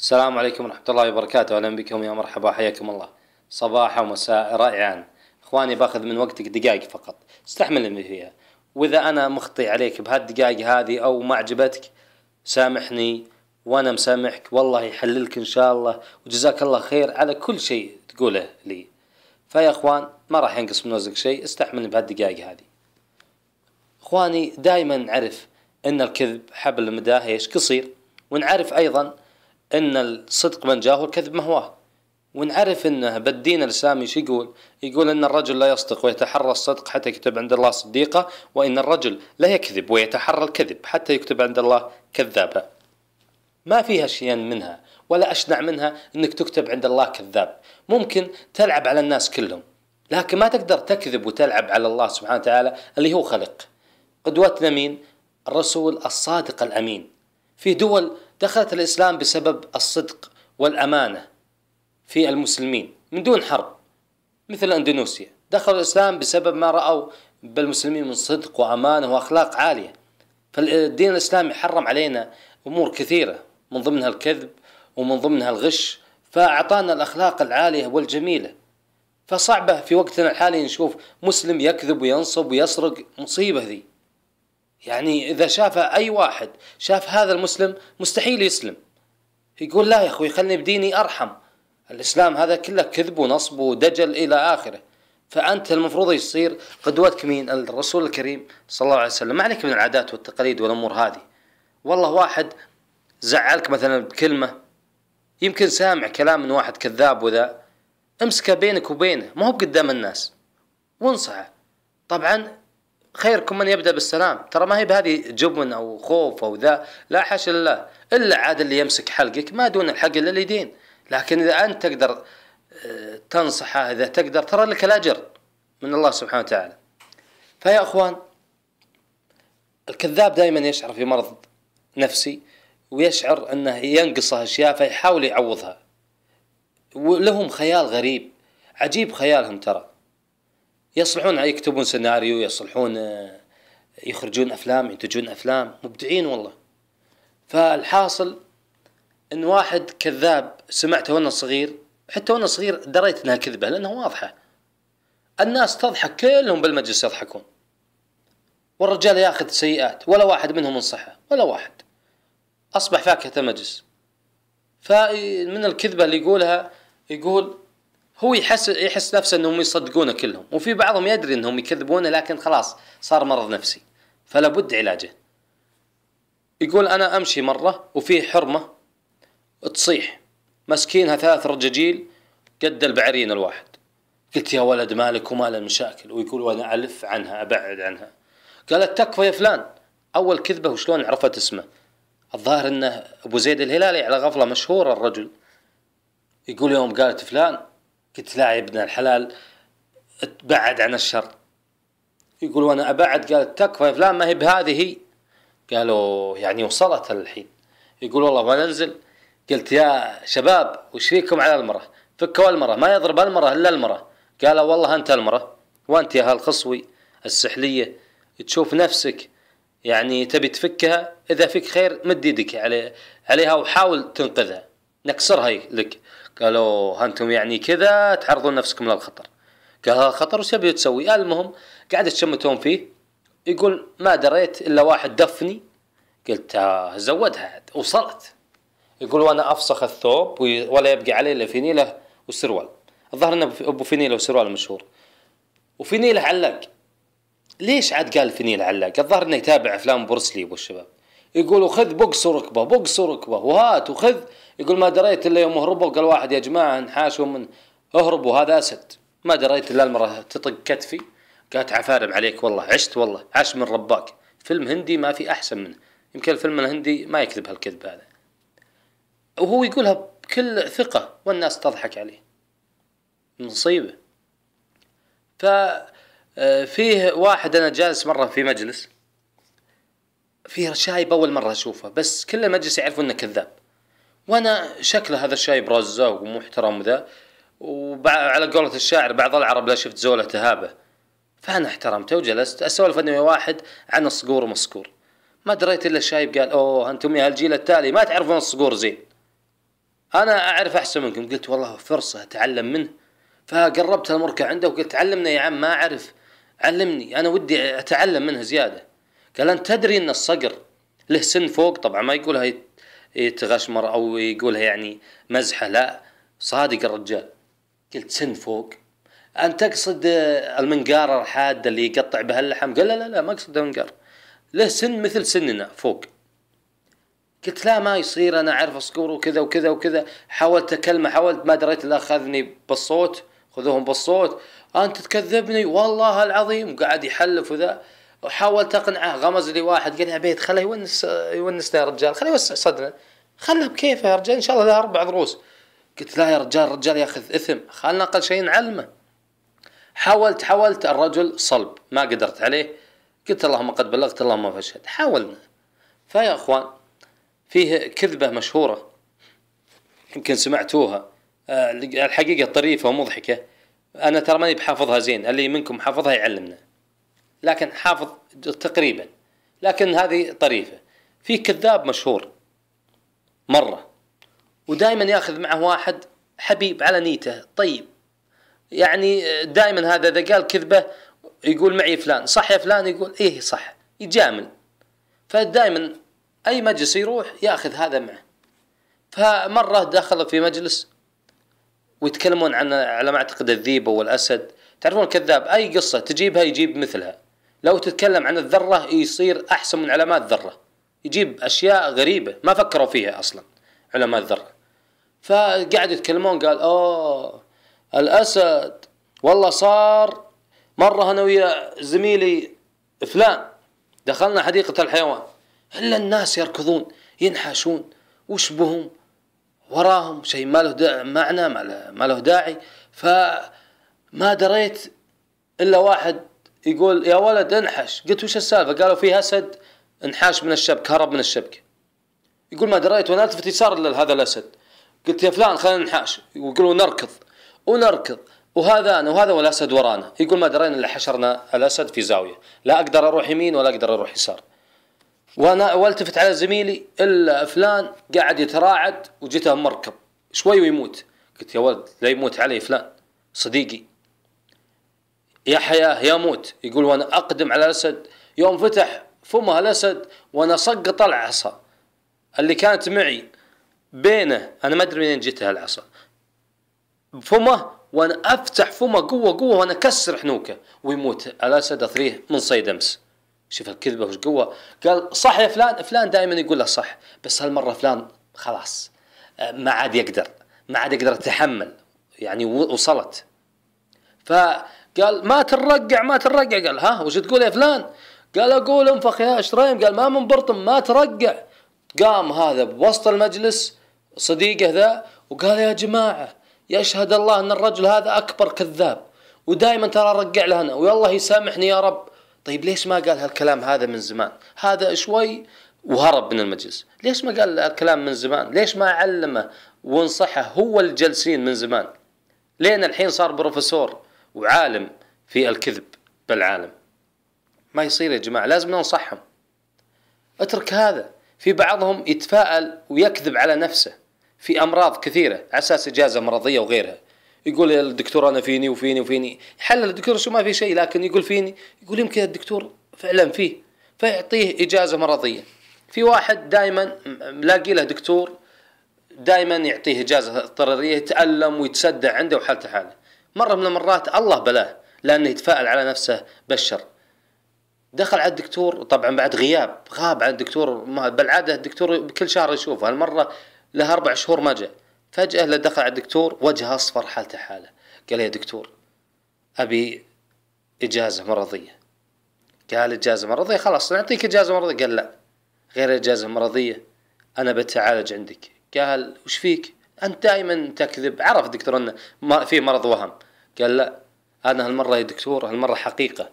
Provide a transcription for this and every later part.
السلام عليكم ورحمة الله وبركاته أهلا بكم يا مرحبا حياكم الله صباح ومساء رائعان إخواني باخذ من وقتك دقائق فقط استحملني فيها وإذا أنا مخطي عليك بهالدقائق هذه أو ما عجبتك سامحني وأنا مسامحك والله يحللك إن شاء الله وجزاك الله خير على كل شيء تقوله لي فيا إخوان ما راح ينقص من وزنك شيء استحمل بهالدقائق هذه إخواني دائما نعرف أن الكذب حبل المداهيش إيش قصير ونعرف أيضا ان الصدق من جاه والكذب مهواه ونعرف انه بالدين الاسلامي شو يقول؟ يقول ان الرجل لا يصدق ويتحرى الصدق حتى يكتب عند الله صديقه وان الرجل لا يكذب ويتحرى الكذب حتى يكتب عند الله كذابا. ما فيها شيئا منها ولا اشنع منها انك تكتب عند الله كذاب، ممكن تلعب على الناس كلهم لكن ما تقدر تكذب وتلعب على الله سبحانه وتعالى اللي هو خلق. قدوتنا مين؟ الرسول الصادق الامين. في دول دخلت الإسلام بسبب الصدق والأمانة في المسلمين من دون حرب مثل أندونيسيا دخلوا الإسلام بسبب ما رأوا بالمسلمين من صدق وأمانة وأخلاق عالية فالدين الإسلامي حرم علينا أمور كثيرة من ضمنها الكذب ومن ضمنها الغش فأعطانا الأخلاق العالية والجميلة فصعبة في وقتنا الحالي نشوف مسلم يكذب وينصب ويسرق مصيبة ذي يعني اذا شافه اي واحد شاف هذا المسلم مستحيل يسلم يقول لا يا اخوي خلني بديني ارحم الاسلام هذا كله كذب ونصب ودجل الى اخره فانت المفروض يصير قدوتك مين الرسول الكريم صلى الله عليه وسلم ما عليك من العادات والتقاليد والامور هذه والله واحد زعلك مثلا بكلمه يمكن سامع كلام من واحد كذاب وذا امسكه بينك وبينه ما هو قدام الناس وانصحه طبعا خيركم من يبدا بالسلام ترى ما هي بهذه جبن او خوف او ذا لا حاشا لله الا عاد اللي يمسك حلقك ما دون الحق الا اليدين لكن اذا انت تقدر آه، تنصحه اذا تقدر ترى لك الاجر من الله سبحانه وتعالى فيا اخوان الكذاب دائما يشعر في مرض نفسي ويشعر انه ينقصه اشياء فيحاول يعوضها ولهم خيال غريب عجيب خيالهم ترى يصلحون يعني يكتبون سيناريو يصلحون آه، يخرجون افلام ينتجون افلام مبدعين والله فالحاصل ان واحد كذاب سمعته وانا صغير حتى وانا صغير دريت انها كذبه لانها واضحه الناس تضحك كلهم بالمجلس يضحكون والرجال ياخذ سيئات ولا واحد منهم انصحه ولا واحد اصبح فاكهه المجلس فمن الكذبه اللي يقولها يقول هو يحس يحس نفسه انهم يصدقونه كلهم وفي بعضهم يدري انهم يكذبونه لكن خلاص صار مرض نفسي فلا بد علاجه يقول انا امشي مره وفي حرمه تصيح مسكينها ثلاث رجاجيل قد البعرين الواحد قلت يا ولد مالك ومال المشاكل ويقول وانا الف عنها ابعد عنها قالت تكفى يا فلان اول كذبه وشلون عرفت اسمه الظاهر انه ابو زيد الهلالي على غفله مشهور الرجل يقول يوم قالت فلان قلت لا يا ابن الحلال تبعد عن الشر يقول وانا ابعد قالت تكفى يا فلان ما هي بهذه هي قالوا يعني وصلت الحين يقول والله ما ننزل قلت يا شباب وش فيكم على المرة فكوا المرة ما يضرب المرة إلا المرة قالوا والله أنت المرة وأنت يا هالخصوي السحلية تشوف نفسك يعني تبي تفكها إذا فيك خير مد يدك علي عليها وحاول تنقذها نكسرها لك قالوا انتم يعني كذا تعرضون نفسكم للخطر قال هذا خطر وش يبي تسوي المهم قاعد تشمتون فيه يقول ما دريت الا واحد دفني قلت آه، زودها عاد وصلت يقول وانا افسخ الثوب ولا يبقى عليه الا فينيله والسروال الظاهر انه ابو فينيله وسروال مشهور وفينيله علاق ليش عاد قال فينيله علاق الظاهر انه يتابع افلام بروسلي ابو الشباب يقولوا خذ بقص وركبه بقص وركبه وهات وخذ يقول ما دريت الا يوم هربوا قال واحد يا جماعه انحاشوا من اهربوا هذا اسد ما دريت الا المره تطق كتفي قالت عفارب عليك والله عشت والله عاش من رباك فيلم هندي ما في احسن منه يمكن الفيلم الهندي ما يكذب هالكذب هذا وهو يقولها بكل ثقه والناس تضحك عليه مصيبه ف آه، فيه واحد انا جالس مره في مجلس فيه شايب اول مره اشوفه بس كل المجلس يعرفون انه كذاب وانا شكله هذا الشايب رزه ومحترم ذا وعلى قولة الشاعر بعض العرب لا شفت زوله تهابه فانا احترمته وجلست اسولف انا ويا واحد عن الصقور مسكور ما دريت الا الشايب قال اوه انتم يا الجيل التالي ما تعرفون الصقور زين انا اعرف احسن منكم قلت والله فرصه اتعلم منه فقربت المركه عنده وقلت علمنا يا عم ما اعرف علمني انا ودي اتعلم منه زياده قال انت تدري ان الصقر له سن فوق طبعا ما يقولها يتغشمر إيه، او يقولها يعني مزحه لا صادق الرجال قلت سن فوق انت تقصد المنقاره الحاده اللي يقطع بها اللحم قال لا لا لا ما اقصد المنقار له سن مثل سننا فوق قلت لا ما يصير انا اعرف اصقور وكذا وكذا وكذا حاولت اكلمه حاولت ما دريت الا اخذني بالصوت خذوهم بالصوت انت تكذبني والله العظيم قاعد يحلف وذا وحاول تقنعه غمز لي واحد قال يا بيت خله يونس يونسنا يا رجال خله يوسع صدره خله بكيفه يا رجال ان شاء الله له اربع ضروس قلت لا يا رجال الرجال ياخذ اثم خلنا اقل شيء نعلمه حاولت حاولت الرجل صلب ما قدرت عليه قلت اللهم قد بلغت اللهم فشهد حاولنا فيا اخوان فيه كذبه مشهوره يمكن سمعتوها آه، الحقيقه طريفه ومضحكه انا ترى ماني بحافظها زين اللي منكم حافظها يعلمنا لكن حافظ تقريبا لكن هذه طريفه في كذاب مشهور مره ودائما ياخذ معه واحد حبيب على نيته طيب يعني دائما هذا اذا قال كذبه يقول معي فلان صح يا فلان يقول ايه صح يجامل فدائما اي مجلس يروح ياخذ هذا معه فمره دخل في مجلس ويتكلمون عن على ما اعتقد الذيب والاسد تعرفون الكذاب اي قصه تجيبها يجيب مثلها لو تتكلم عن الذرة يصير أحسن من علماء الذرة يجيب أشياء غريبة ما فكروا فيها أصلا علماء الذرة فقعد يتكلمون قال أوه الأسد والله صار مرة أنا ويا زميلي فلان دخلنا حديقة الحيوان إلا الناس يركضون ينحاشون وش بهم وراهم شيء ما له معنى ما له داعي فما دريت إلا واحد يقول يا ولد انحش قلت وش السالفه قالوا في اسد انحاش من الشبك هرب من الشبكه يقول ما دريت وانا التفت يسار لهذا الاسد قلت يا فلان خلينا ننحاش يقولوا نركض ونركض وهذا انا وهذا والاسد ورانا يقول ما درينا الا حشرنا الاسد في زاويه لا اقدر اروح يمين ولا اقدر اروح يسار وانا والتفت على زميلي الا فلان قاعد يتراعد وجته مركب شوي ويموت قلت يا ولد لا يموت علي فلان صديقي يا حياه يا موت يقول وانا اقدم على الاسد يوم فتح فمه الاسد وانا صق طلع عصا اللي كانت معي بينه انا ما ادري منين جتها العصا فمه وانا افتح فمه قوه قوه وانا اكسر حنوكه ويموت الاسد اثريه من صيد امس شوف الكذبه وش قوه قال صح يا فلان فلان دائما يقول له صح بس هالمره فلان خلاص ما عاد يقدر ما عاد يقدر يتحمل يعني وصلت ف قال ما ترقع ما ترقع قال ها وش تقول يا فلان قال اقول انفخ يا شريم قال ما من برطم ما ترقع قام هذا بوسط المجلس صديقه ذا وقال يا جماعه يشهد الله ان الرجل هذا اكبر كذاب ودائما ترى رقع له انا ويالله يسامحني يا رب طيب ليش ما قال هالكلام هذا من زمان هذا شوي وهرب من المجلس ليش ما قال الكلام من زمان ليش ما علمه وانصحه هو الجلسين من زمان لين الحين صار بروفيسور وعالم في الكذب بالعالم ما يصير يا جماعة لازم ننصحهم اترك هذا في بعضهم يتفائل ويكذب على نفسه في أمراض كثيرة على أساس إجازة مرضية وغيرها يقول الدكتور أنا فيني وفيني وفيني يحلل الدكتور شو ما في شيء لكن يقول فيني يقول يمكن الدكتور فعلا فيه فيعطيه إجازة مرضية في واحد دائما ملاقي له دكتور دائما يعطيه إجازة اضطرارية يتألم ويتسدع عنده وحالته حاله مرة من المرات الله بلاه لأنه يتفائل على نفسه بالشر دخل على الدكتور طبعا بعد غياب غاب عن الدكتور بالعادة الدكتور بكل شهر يشوفه هالمرة له أربع شهور ما جاء فجأة له دخل على الدكتور وجهه أصفر حالته حالة قال يا دكتور أبي إجازة مرضية قال إجازة مرضية خلاص نعطيك إجازة مرضية قال لا غير إجازة مرضية أنا بتعالج عندك قال وش فيك انت دائما تكذب عرف الدكتور انه في مرض وهم قال لا انا هالمره يا دكتور هالمره حقيقه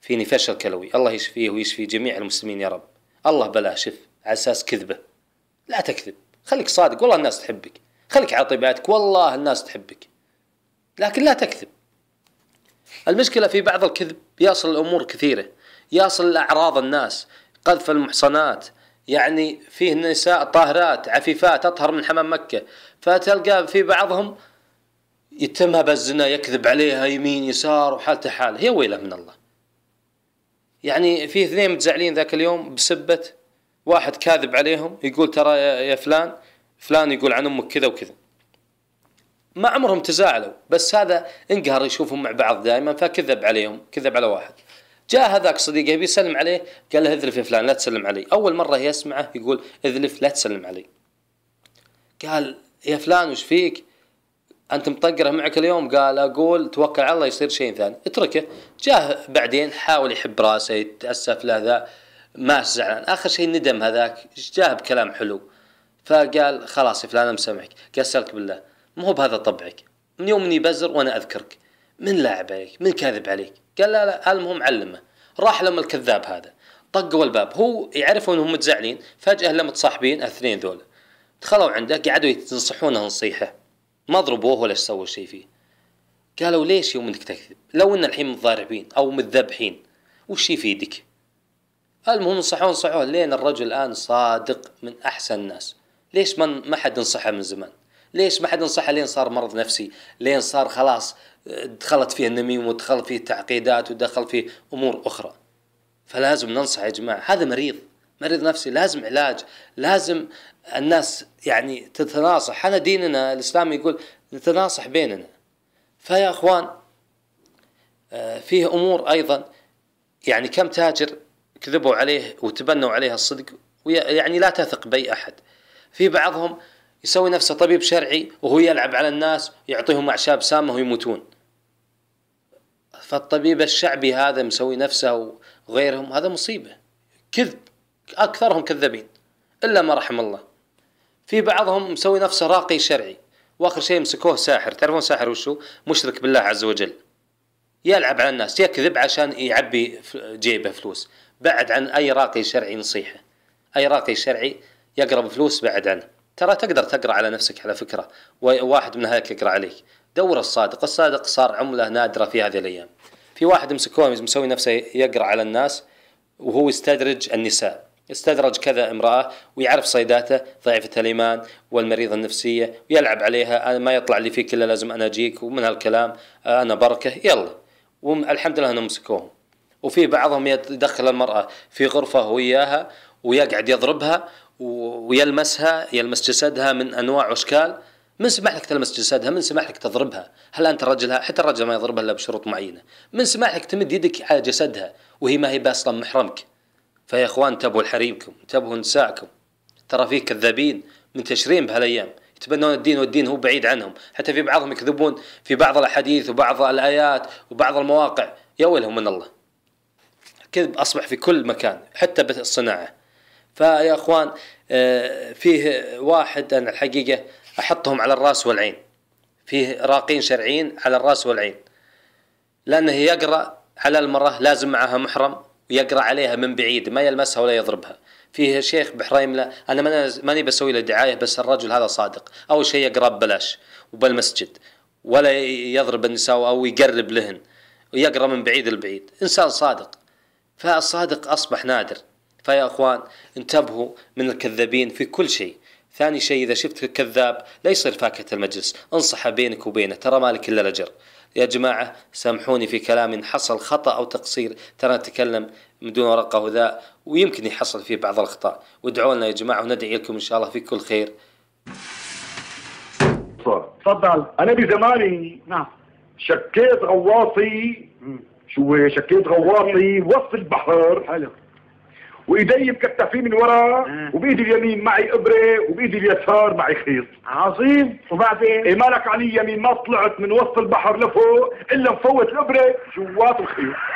فيني فشل كلوي الله يشفيه ويشفي جميع المسلمين يا رب الله بلا شف على اساس كذبه لا تكذب خليك صادق والله الناس تحبك خليك على طبيعتك والله الناس تحبك لكن لا تكذب المشكله في بعض الكذب يصل الامور كثيره يصل اعراض الناس قذف المحصنات يعني فيه نساء طاهرات عفيفات اطهر من حمام مكه فتلقى في بعضهم يتمها بالزنا يكذب عليها يمين يسار وحالته حال هي ويله من الله يعني في اثنين متزعلين ذاك اليوم بسبه واحد كاذب عليهم يقول ترى يا فلان فلان يقول عن امك كذا وكذا ما عمرهم تزاعلوا بس هذا انقهر يشوفهم مع بعض دائما فكذب عليهم كذب على واحد جاء هذاك صديقه يبي يسلم عليه قال له اذلف يا فلان لا تسلم علي اول مره يسمعه يقول اذلف لا تسلم علي قال يا فلان وش فيك انت مطقره معك اليوم قال اقول توكل على الله يصير شيء ثاني اتركه جاه بعدين حاول يحب راسه يتاسف له ذا ما زعلان اخر شيء ندم هذاك جاه بكلام حلو فقال خلاص يا فلان مسامحك قال سلك بالله مو بهذا طبعك من يوم اني بزر وانا اذكرك من لاعب عليك من كاذب عليك قال لا لا المهم علمه راح لما الكذاب هذا طقوا الباب هو يعرف انهم متزعلين فجاه لما تصاحبين الاثنين ذول دخلوا عنده قعدوا ينصحونه نصيحه ما ضربوه ولا سووا شيء فيه قالوا ليش يوم انك تكذب لو ان الحين متضاربين او متذبحين وش يفيدك المهم نصحوه نصحوه لين الرجل الان صادق من احسن الناس ليش ما حد نصحه من زمان ليش ما حد نصحه لين صار مرض نفسي لين صار خلاص دخلت فيه النميم ودخل فيه تعقيدات ودخل فيه امور اخرى فلازم ننصح يا جماعه هذا مريض مريض نفسي لازم علاج لازم الناس يعني تتناصح احنا ديننا الاسلامي يقول نتناصح بيننا فيا اخوان آه، فيه امور ايضا يعني كم تاجر كذبوا عليه وتبنوا عليه الصدق ويعني لا تثق بأي احد في بعضهم يسوي نفسه طبيب شرعي وهو يلعب على الناس يعطيهم اعشاب سامه ويموتون فالطبيب الشعبي هذا مسوي نفسه وغيرهم هذا مصيبه كذب اكثرهم كذابين الا ما رحم الله في بعضهم مسوي نفسه راقي شرعي واخر شيء مسكوه ساحر تعرفون ساحر وشو مشرك بالله عز وجل يلعب على الناس يكذب عشان يعبي جيبه فلوس بعد عن اي راقي شرعي نصيحه اي راقي شرعي يقرب فلوس بعد عنه ترى تقدر تقرا على نفسك على فكره وواحد من هيك يقرا عليك دور الصادق الصادق صار عمله نادره في هذه الايام في واحد مسكوه مسوي نفسه يقرا على الناس وهو يستدرج النساء استدرج كذا امرأة ويعرف صيداته ضعيفة الإيمان والمريضة النفسية ويلعب عليها أنا ما يطلع لي فيك إلا لازم أنا أجيك ومن هالكلام آه، أنا بركة يلا والحمد لله أنهم مسكوهم وفي بعضهم يدخل المرأة في غرفة وياها ويقعد يضربها ويلمسها يلمس جسدها من انواع واشكال من سمح لك تلمس جسدها من سمح لك تضربها هل انت رجلها حتى الرجل ما يضربها الا بشروط معينه من سمح لك تمد يدك على جسدها وهي ما هي باصلا محرمك فيا اخوان انتبهوا لحريمكم انتبهوا لنسائكم ترى فيه كذابين منتشرين بهالايام يتبنون الدين والدين هو بعيد عنهم حتى في بعضهم يكذبون في بعض الاحاديث وبعض الايات وبعض المواقع يا ويلهم من الله كذب اصبح في كل مكان حتى بالصناعه فيا اخوان آه، فيه واحد انا الحقيقه احطهم على الراس والعين فيه راقين شرعيين على الراس والعين لانه يقرا على المراه لازم معها محرم ويقرا عليها من بعيد ما يلمسها ولا يضربها فيه شيخ بحريم لا انا ماني بسوي له دعايه بس الرجل هذا صادق اول شيء يقرا ببلاش وبالمسجد ولا يضرب النساء او يقرب لهن ويقرا من بعيد لبعيد انسان صادق فالصادق اصبح نادر فيا اخوان انتبهوا من الكذابين في كل شيء ثاني شيء اذا شفت كذاب لا يصير فاكهه المجلس انصحه بينك وبينه ترى مالك الا الاجر يا جماعه سامحوني في كلام ان حصل خطا او تقصير ترى نتكلم من دون ورقه وذا ويمكن يحصل فيه بعض الاخطاء وادعوا لنا يا جماعه وندعي لكم ان شاء الله في كل خير تفضل انا بزماني نعم شكيت غواصي شو شكيت غواصي وسط البحر حلو وايدي مكتفين من ورا وبايدي اليمين معي ابره وبايدي اليسار معي خيط عظيم وبعدين ايه مالك علي يمين ما طلعت من وسط البحر لفوق الا مفوت الابره جوات الخيط